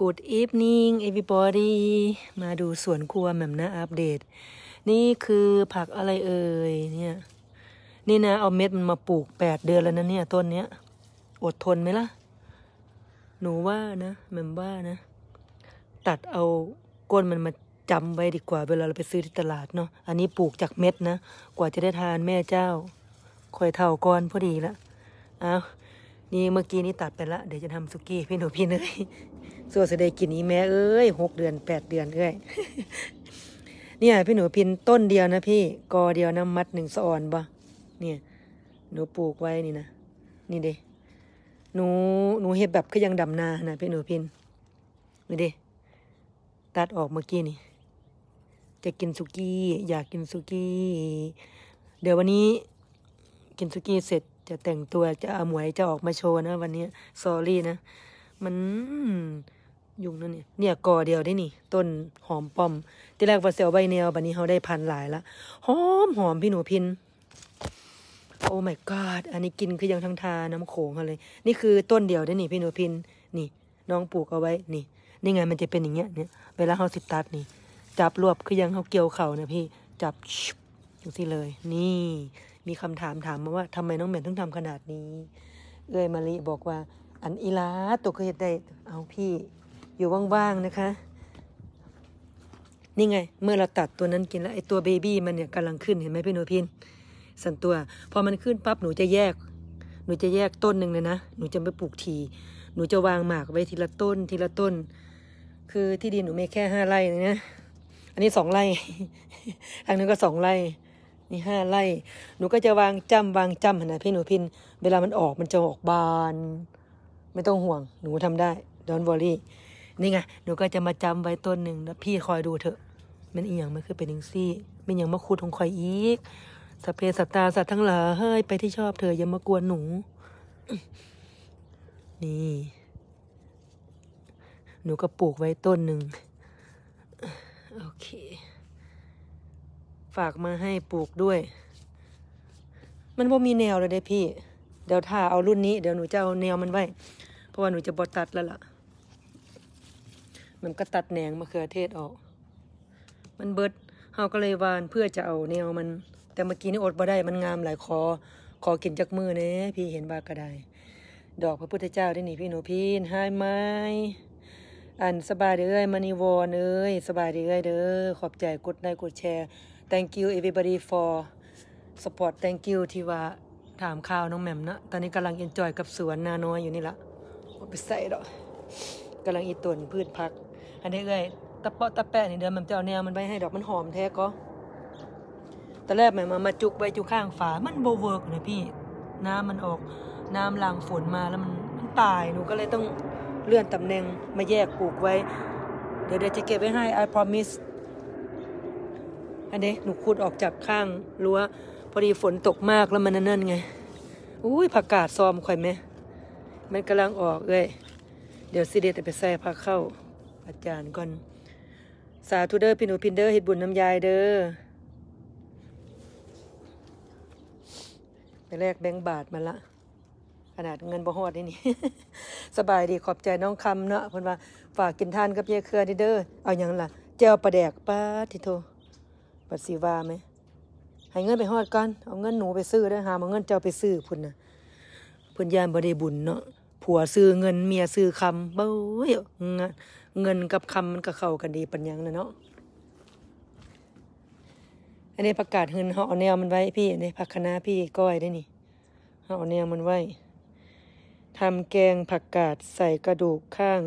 Good evening everybody มาดูสวนครัวแหม่มนะ อัปเดต นี่คือผักอะไรเอ่ยเนี่ย นี่นะ เอาเม็ดมันมาปลูกแปดเดือนแล้วนะเนี่ยต้นเนี้ย อดทนไหมล่ะ หนูว่านะแหม่มว่านะ ตัดเอาก้นมันมาจำไว้ดีกว่าเวลาเราไปซื้อที่ตลาดเนาะอันนี้ปลูกจากเม็ดนะ กว่าจะได้ทานแม่เจ้าคอยเท่าก้อนพอดีละเอานี่เมื่อกี้นี้ตัดไปละเดี๋ยวจะทำสุกี้พี่หนูพี่เนยส่วนจะได้กินอีแม่เอ้ยหกเดือนแปดเดือนเอ้ยเนี่ยพี่หนูพินต้นเดียวนะ พี่กอเดียวนะมัดหนึ่งสออนบ่เนี่ยหนูปลูกไว้นี่นะนี่เด้หนูหนูเห็ดแบบก็ยังดำนานะพี่หนูพินนี่เด้ตัดออกเมื่อกี้นี่จะกินสุกี้ อยากกินสุกี้ เดี๋ยววันนี้ กินสุกี้เสร็จจะแต่งตัวจะเอาหมวยจะออกมาโชว์นะ วันนี้สอรี่นะมันยุงนั่นเนี่ยเนี่ยกอเดียวได้นี่ ต้นหอมปอมที่แรกว่าเซลใบแนวบัดนี้เขาได้พันหลายละ หอมหอมพี่หนูพิน โอ้ my god อันนี้กินคือยังทั้งทาน้ำโขงเลย นี่คือต้นเดียวได้นี่พี่หนูพิน นี่ น้องปลูกเอาไว้ นี่ นี่ไงมันจะเป็น อย่างเงี้ยเนี่ยเวลาเขาสิบตัดนี่ จับรวบคือยังเขาเกี่ยวเข่านะพี่ จับอย่างที่เลย นี่ มีคำถามถามมาว่า ทำไมน้องเหม็นต้องทำขนาดนี้ เอ้ยมาลีบอกว่า อันอีลาตัวเคยได้ เอาพี่อยู่ว่างๆนะคะ นี่ไง เมื่อเราตัดตัวนั้นกินแล้วไอตัวเบบี้มันเนี่ยกำลังขึ้นเห็นไหมพี่หนูพินสันตัว พอมันขึ้นปั๊บหนูจะแยก หนูจะแยกต้นหนึ่งเลยนะ หนูจะไม่ปลูกที หนูจะวางหมากไว้ทีละต้นทีละต้น คือที่ดินหนูมีแค่ห้าไร่นะ อันนี้สองไร่ทางนึงก็สองไร่นี่ห้าไร่ หนูก็จะวางจ้ำวางจ้ำนะพี่หนูพิน เวลามันออกมันจะออกบาน ไม่ต้องห่วง หนูทำได้ดอนวอรี่นี่ไง หนูก็จะมาจำไว้ต้นหนึ่งแล้วพี่คอยดูเถอะ มันอีหยังมันคือเป็นอิงซี่มันอย่างมาคุดของคอยอีกสเปรสตาสัตว์ทั้งหลายเฮ้ยไปที่ชอบเธออย่ามากวนหนู นี่ หนูก็ปลูกไว้ต้นหนึ่งโอเค ฝากมาให้ปลูกด้วย มันบ่มีแนวเลยได้พี่ เดี๋ยวถ้าเอารุ่นนี้เดี๋ยวหนูจะเอาแนวมันไว้ เพราะว่าหนูจะบดตัดแล้วล่ะมันก็ตัดแหนงมะเขือเทศออก มันเบิดเฮาก็เลยวานเพื่อจะเอาแนวมัน แต่เมื่อกี้นี่อดบ่ได้ มันงามหลายคอขอกินจากมือเน่พี่เห็นบ่าก็ได้ ดอกพระพุทธเจ้าได้นี่พี่หนูพี่ให้ไหม อันสบายเี้ลยมานิวอนเอ้ยสบายเี้ลยเด้อขอบใจกดไลค์กดแชร์ thank you everybody for support thank you ที่ว่า ถามข่าวน้องแหม่มนะ ตอนนี้กำลังเอนจอยกับสวนนาน้อยอยู่นี่ละ ไปใส่ดอกกำลังอีตนพืชพักอันนี้เอ้ยตะเปาะตะแปะนี่เดิมมันจะเอาแนวมันไปให้ดอกมันหอมแท้ก็ตอนแรกแม่มามาจุกไว้จุกข้างฝา มันโบเวิร์กนะพี่ น้ำมันออก น้ำลางฝนมาแล้วมันมันตาย หนูก็เลยต้องเลื่อนตำแหน่งมาแยกปลูกไว้ เดี๋ยวเดี๋ยวจะเก็บไว้ให้ I promise อันนี้หนูขุดออกจากข้างรั้ว พอดีฝนตกมากแล้วมันเนิ่นไงอุ้ยผักกาดซอมข่อยไหม มันกำลังออกเลย เดี๋ยวสิเดตไปใส่ผักเข้าอาจารย์ก่อนสาธุเดอร์พินูพินเดอร์เฮ็ดบุญน้ำยายเดอร์ไปแลกแบงค์บาทมาละขนาดเงินบ่หอดนี่นี่สบายดีขอบใจน้องคำเนาะเพิ่นว่าฝากกินทานกับเยเครือนี่เดอร์เอาอย่างล่ะเจ้าประแดกป้าทิโทปัสสีวาไหม ให้เงินไปหอดก่อน เอาเงินหนูไปซื้อได้หามาเงินเจ้าไปซื้อพุ่นนะพุ่นยานบ่ได้บุญเนาะผัวซื้อเงินเมียซื้อคำเบ้ยงานเงินกับคำมันก็เข้ากันดีปัญญังนะเนาะ อันนี้ประกาศเงินเขาเอาแนวมันไว้พี่อันนี้ผักคะน้าพี่ก้อยได้นี่เขาเอาแนวมันไว้ ทำแกงผักกาดใส่กระดูกข้าง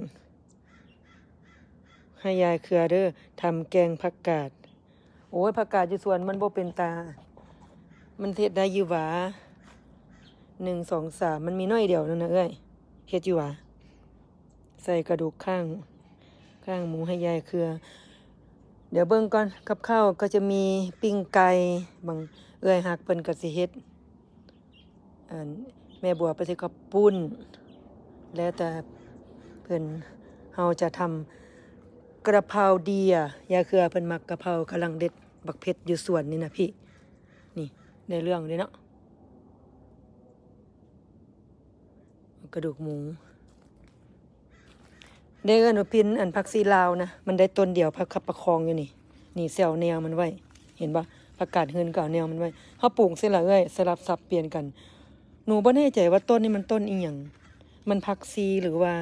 ให้ยายเคือเด้อทำแกงผักกาด โอ้ยผักกาดอยู่สวนมันโบเป็นตา มันเทศได้อยู่หวาหนึ่งสองสามมันมีน้อยเดียวนั่นนะเอ้ยเท็ดอยู่หวาใส่กระดูกข้างข้างหมูให้ยายเคือ เดี๋ยวเบิ้งก่อนกับข้าวก็จะมีปิ้งไก่บางเอื้อยหักเพิ่นกะสิเฮ็ดแม่บัวไปสิกับปุ้น แล้วแต่เพิ่นเฮาจะทำกระเพราเดียยาเคือเพิ่นมักกระเพรากำลังเด็ดบักเพชรอยู่ส่วนนี่นะพี่นี่ในเรื่องเลยเนาะกระดูกหมูเด้อินูพินอันพักซีลาวนะ มันได้ต้นเดียวพักขับประคองอยู่นี่ นี่เซลแนวมันไว้ เห็นปะประกาศเฮือนก่าแนวมันไว้เขาปลูกเส่ละเอ้ยสลับสับเปลี่ยนกัน หนูบ่แน่ใจว่าต้นนี่มันต้นอีหยังมันพักซีหรือว่า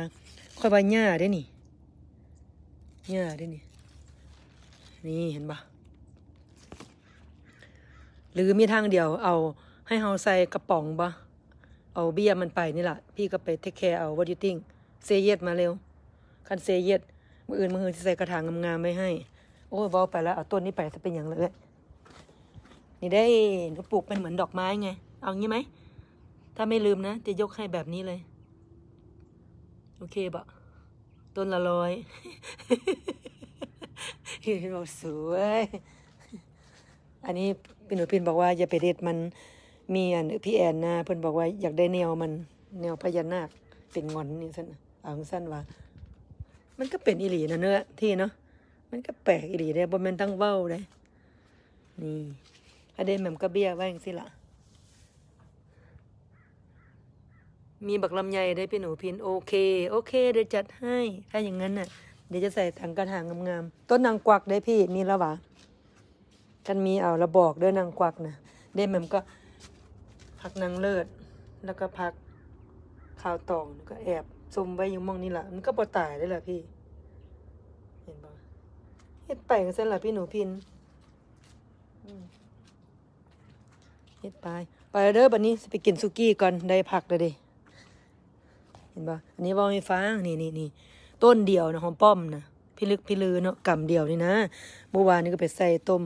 ค่อยใบหญ้าได้นี่หญ้าได้นี่นี่เห็นปะหรือมีทางเดียวเอาให้เฮาใส่กระป๋องปะเอาเบี้ยมันไปนี่แหละพี่ก็ไปเทคแคร์เอาวั a t y o ิ้งเซเยตมาเร็วคันเซเย็ดมืออื่นมืออื่นใส่ กระถางงามๆไม่ให้ โอ้ยบอไปแล้ว เอา ต้นนี้ไปจะเป็นอย่างเลยนี่ได้หนูปลูกเป็นเหมือนดอกไม้ไง เอางี้ไหม ถ้าไม่ลืมนะ จะยกให้แบบนี้เลย โอเคปะต้นละร้อยเห็นบอกสวย อันนี้พี่หนูพินบอกว่าอย่าไปเด็ดมัน มี อันพี่แอนนะเพื่อนบอกว่าอยากได้แนวมัน แนวพญานาคเป็นงอนนี่สั้นเอาสั้นว่ามันก็เป็นอิหรีนะเนื้อที่เนาะ มันก็แปลกอิหรีเลยบนมันตั้งเว้าเลยนี่อเดนแมมก็เบี้ยไว้อย่างสิละมีบักลำไยได้พี่หนูพินโอเค โอเคเดี๋ยวจัดให้ ถ้าอย่างนั้นน่ะ เดี๋ยวจะใส่ถังกระถางงามๆ ต้นนางกวักได้พี่มีแล้ววะกันมีเอาระบอกด้วยนางกวักนะเดนแมมก็พักนางเลิศ แล้วก็พักข้าวตองแล้วก็แอบสมไว้อยู่มองนี่แหละมันก็ป่ตายได้แหละพี่ เห็นบ่เห็ดไปกันเส้นละพี่หนูพินเห็ดไป ไปเด้อบัดนี้สิไปกินสุกี้ก่อน ได้ผักเลยดิ เห็นบ่อันนี้บ่มีฟ้านี่นี่นี่ ต้นเดียวนะหอมป้อมนะพี่ลึกพี่ลือเนาะกำเดียวนี่นะเมื่อวานนี้ก็ไปใส่ต้ม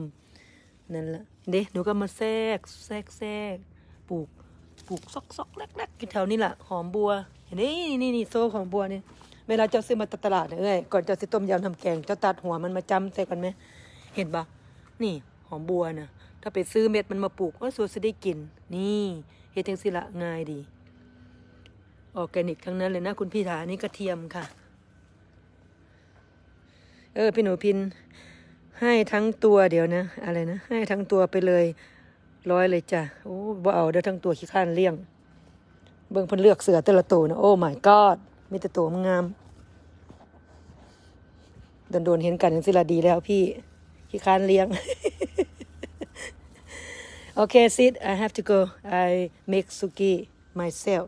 นั่นละเดกหนูก็มาแทรกแทรกแทรก ปลูก ปลูกซอกซอกแรกๆกินแถวนี้แหละหอมบัวนี่นี่ นี่โซ่ของบัวเนี่ยเวลาเจ้าซื้อมาตลาดเเอ้ย ก่อนเจ้าซื้อต้มยำทำแกงเจ้า ตัดหัวมันมาจำใส่กันไหม เห็นปะนี่ หอม บัวนะถ้าไปซื้อเม็ดมันมาปลูกก็สวยจะได้กิน นี่เฮ็ดจังสิละง่ายดี ออร์แกนิกทั้ง นั้น เลยนะ คุณพี่ถานี่กระเทียมค่ะ เออ พี่หนูพิน ให้ทั้งตัวเดี๋ยวนะ อะไรนะให้ทั้งตัวไปเลย ร้อยเลยจ้ะโอ้บ่เอาเดี๋ยวทั้งตัวขี้ข้านเลี่ยงเบิ่งเพิ่นเลือกเสือแต่ละตัวนะโอ้ my god มีแต่ตัวงามโดนโดนเห็นกันอย่างสิละดีแล้วพี่ขี่ค้านเลี้ยงโอเคซิด I have to go I make suki myself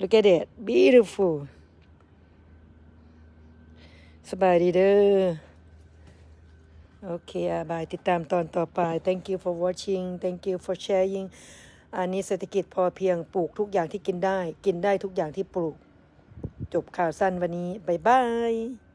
look at it beautiful สบายดีเด้อโอเคบายติดตามตอนต่อไป thank you for watching thank you for sharing อันนี้เศรษฐกิจพอเพียงปลูกทุกอย่างที่กินได้ กินได้ทุกอย่างที่ปลูก จบข่าวสั้นวันนี้ บ๊ายบาย